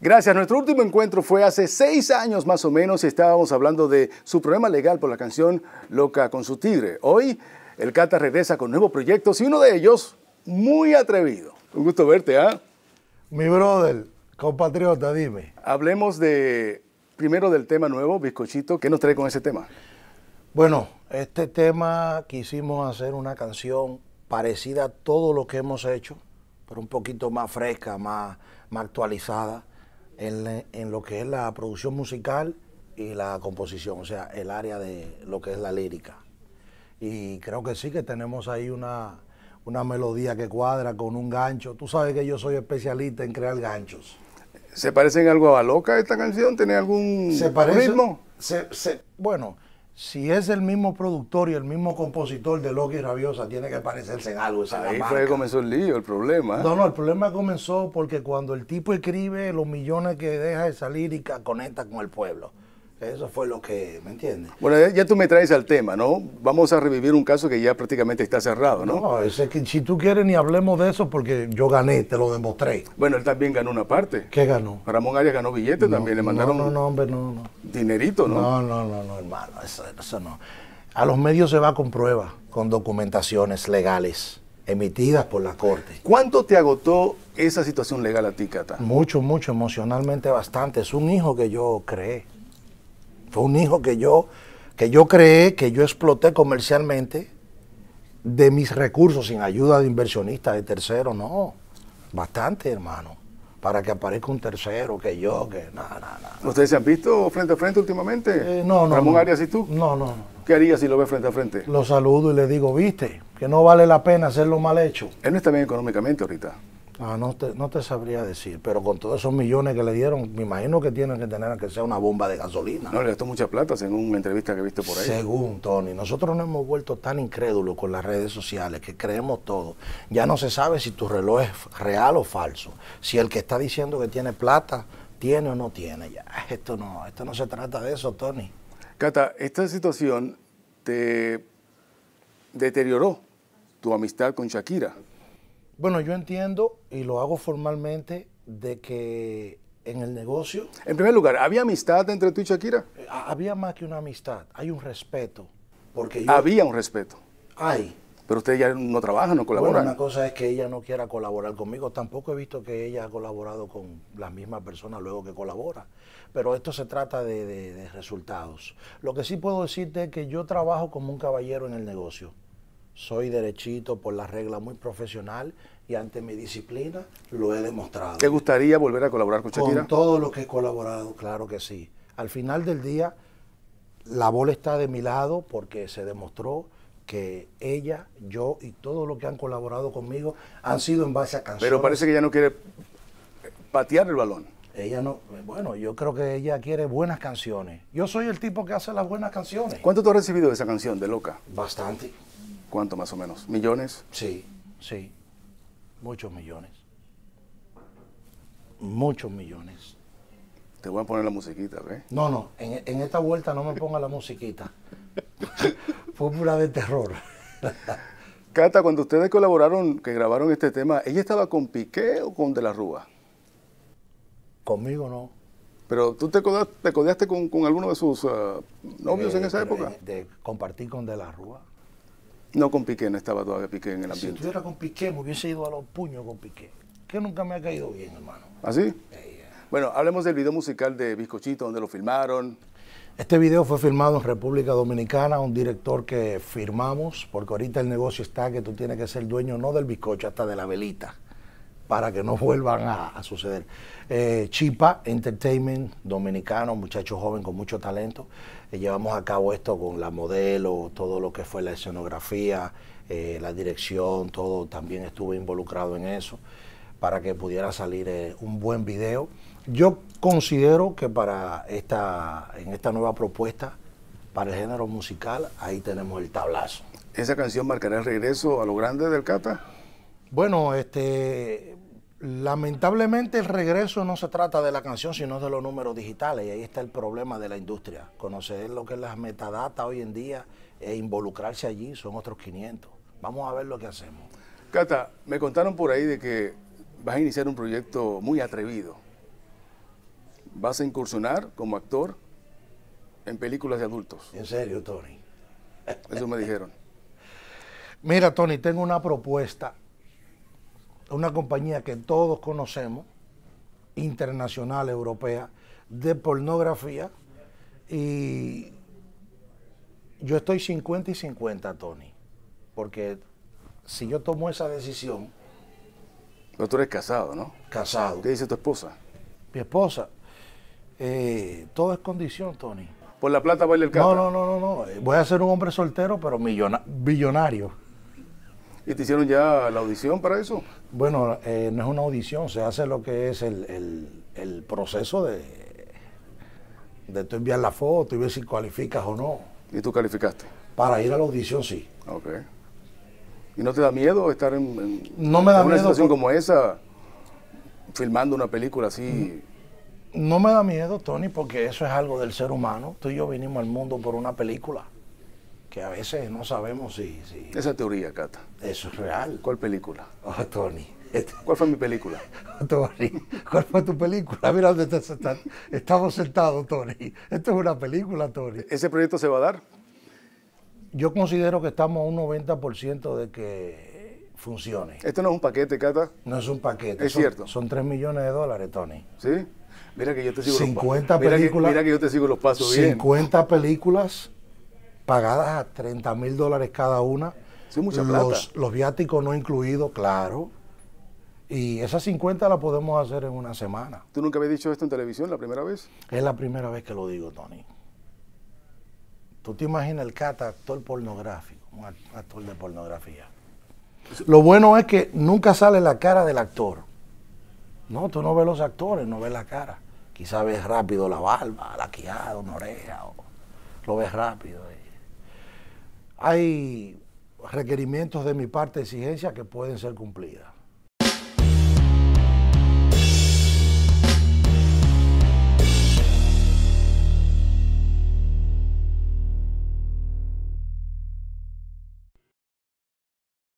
Gracias. Nuestro último encuentro fue hace seis años más o menos y estábamos hablando de su problema legal por la canción Loca con su tigre. Hoy el Cata regresa con nuevos proyectos y uno de ellos muy atrevido. Un gusto verte, ¿ah? Mi brother, compatriota, dime. Hablemos de primero del tema nuevo, bizcochito. ¿Qué nos trae con ese tema? Bueno, este tema quisimos hacer una canción parecida a todo lo que hemos hecho, pero un poquito más fresca, más, más actualizada en, en lo que es la producción musical y la composición, o sea, el área de lo que es la lírica. Y creo que sí que tenemos ahí una, melodía que cuadra con un gancho. Tú sabes que yo soy especialista en crear ganchos. ¿Se parece en algo a Loca esta canción? ¿Tiene algún se parece, ritmo? Se, bueno, si es el mismo productor y el mismo compositor de Loki Rabiosa, tiene que parecerse en algo. Esa Ahí fue que comenzó el lío, el problema. No, no, el problema comenzó porque cuando el tipo escribe los millones que deja de salir y conecta con el pueblo. Eso fue lo que, ¿me entiendes? Bueno, ya tú me traes al tema, ¿no? Vamos a revivir un caso que ya prácticamente está cerrado, ¿no? No, que si tú quieres ni hablemos de eso porque yo gané, te lo demostré. Bueno, él también ganó una parte. ¿Qué ganó? Ramón Arias ganó billete también, le mandaron... No, no, no, hombre, no, no. Dinerito, ¿no? No, no, no, hermano, eso, eso no. A los medios se va con pruebas, con documentaciones legales emitidas por la Corte. ¿Cuánto te agotó esa situación legal a ti, Cata? Mucho, mucho, emocionalmente bastante. Es un hijo que yo creé un hijo que yo, que yo creé, que yo exploté comercialmente de mis recursos sin ayuda de inversionistas, de terceros, no. Bastante, hermano. Para que aparezca un tercero, que yo, que nada, nada. ¿Ustedes se han visto frente a frente últimamente? Eh, no, no. ¿Ramón Arias y tú? No, no, no. ¿Qué harías si lo ves frente a frente? Lo saludo y le digo, viste, que no vale la pena hacerlo mal hecho. Él no está bien económicamente ahorita. Ah, no, te, no te sabría decir, pero con todos esos millones que le dieron, me imagino que tienen que tener que sea una bomba de gasolina. No, le gastó mucha plata, según una entrevista que viste por ahí. Según Tony, nosotros nos hemos vuelto tan incrédulos con las redes sociales que creemos todo. Ya no se sabe si tu reloj es real o falso, si el que está diciendo que tiene plata tiene o no tiene. esto no, esto no se trata de eso, Tony. Cata, esta situación te deterioró tu amistad con Shakira. Bueno, yo entiendo y lo hago formalmente de que en el negocio... En primer lugar, ¿había amistad entre tú y Shakira? Eh, había más que una amistad, hay un respeto. Porque Había un respeto. Hay. Pero usted ya no trabaja, no colabora. Bueno, una cosa es que ella no quiera colaborar conmigo. Tampoco he visto que ella ha colaborado con las mismas personas luego que colabora. Pero esto se trata de resultados. Lo que sí puedo decirte es que yo trabajo como un caballero en el negocio soy derechito por la regla muy profesional y ante mi disciplina lo he demostrado. ¿Te gustaría volver a colaborar con Shakira? Con todo lo que he colaborado, claro que sí. Al final del día, la bola está de mi lado porque se demostró que ella, yo y todos los que han colaborado conmigo han sido en base a canciones. Pero parece que ella no quiere patear el balón. Ella no, bueno, yo creo que ella quiere buenas canciones. Yo soy el tipo que hace las buenas canciones. ¿Cuánto tú has recibido de esa canción de Loca? Bastante. ¿Cuánto más o menos? ¿Millones? Sí, sí. Muchos millones. Muchos millones. Te voy a poner la musiquita, ¿ves? No, no, en, esta vuelta no me ponga la musiquita. Fue pura de terror. Cata, cuando ustedes colaboraron, que grabaron este tema, ¿ella estaba con Piqué o con De la Rúa? Conmigo no. ¿Pero tú te, codeaste, con, alguno de sus ah, novios en esa época? De, de compartir con De la Rúa. No con Piqué, no estaba todavía Piqué en el ambiente. Si estuviera con Piqué, me hubiese ido a los puños con Piqué. Que nunca me ha caído bien, hermano. ¿Así? ¿Ah, eh, bueno, hablemos del video musical de Biscochito, donde lo filmaron. Este video fue filmado en República Dominicana, un director que firmamos, porque ahorita el negocio está que tú tienes que ser dueño no del bizcocho, hasta de la velita para que no vuelvan a, suceder. Eh, Chipa Entertainment, dominicano, muchacho joven con mucho talento. Eh, llevamos a cabo esto con la modelo, todo lo que fue la escenografía, eh, la dirección, todo. También estuve involucrado en eso para que pudiera salir un buen video. Yo considero que para esta, en esta nueva propuesta, para el género musical, ahí tenemos el tablazo. ¿Esa canción marcará el regreso a lo grande del Cata? Bueno, este, lamentablemente el regreso no se trata de la canción, sino de los números digitales. Y ahí está el problema de la industria. Conocer lo que es las metadata hoy en día e involucrarse allí son otros 500. Vamos a ver lo que hacemos. Cata, me contaron por ahí de que vas a iniciar un proyecto muy atrevido. Vas a incursionar como actor en películas de adultos. ¿En serio, Tony? Eso me dijeron. Mira, Tony, tengo una propuesta una compañía que todos conocemos, internacional, europea, de pornografía. Y yo estoy 50 y 50, Tony, porque si yo tomo esa decisión... Pero tú eres casado, ¿no? Casado. ¿Qué dice tu esposa? Mi esposa. Eh, todo es condición, Tony. Por la plata baila el carro. No, no, no, no, no. Voy a ser un hombre soltero, pero millonario. ¿Y te hicieron ya la audición para eso? Bueno, eh, no es una audición, se hace lo que es el, proceso de, de tú enviar la foto y ver si cualificas o no. ¿Y tú calificaste? Para ir a la audición, sí. Ok. ¿Y no te da miedo estar en, no me da una situación como esa, filmando una película así? No me da miedo, Tony, porque eso es algo del ser humano. Tú y yo vinimos al mundo por una película que a veces no sabemos si, Esa teoría, Cata. Eso es real. ¿Cuál película? Oh, Tony. Este ¿Cuál fue mi película? Tony, ¿cuál fue tu película? Ah, mira dónde estás sentado. Estamos sentados, Tony. Esto es una película, Tony. ¿Ese proyecto se va a dar? Yo considero que estamos a un 90% de que funcione. ¿Esto no es un paquete, Cata? No es un paquete. Es cierto. Son 3 millones de dólares, Tony. ¿Sí? Mira que yo te sigo los pasos. películas. Mira que, yo te sigo los pasos bien. 50 películas pagadas a 30 mil dólares cada una. Sí, mucha plata. Los, viáticos no incluidos, claro. Y esas 50 la podemos hacer en una semana. ¿Tú nunca habías dicho esto en televisión la primera vez? Es la primera vez que lo digo, Tony. Tú te imaginas el Cata, actor pornográfico, un actor de pornografía. Lo bueno es que nunca sale la cara del actor. No, tú no ves los actores, no ves la cara. Quizá ves rápido la barba, la laqueado, una oreja, lo ves rápido. Eh hay requerimientos de mi parte, exigencias que pueden ser cumplidas.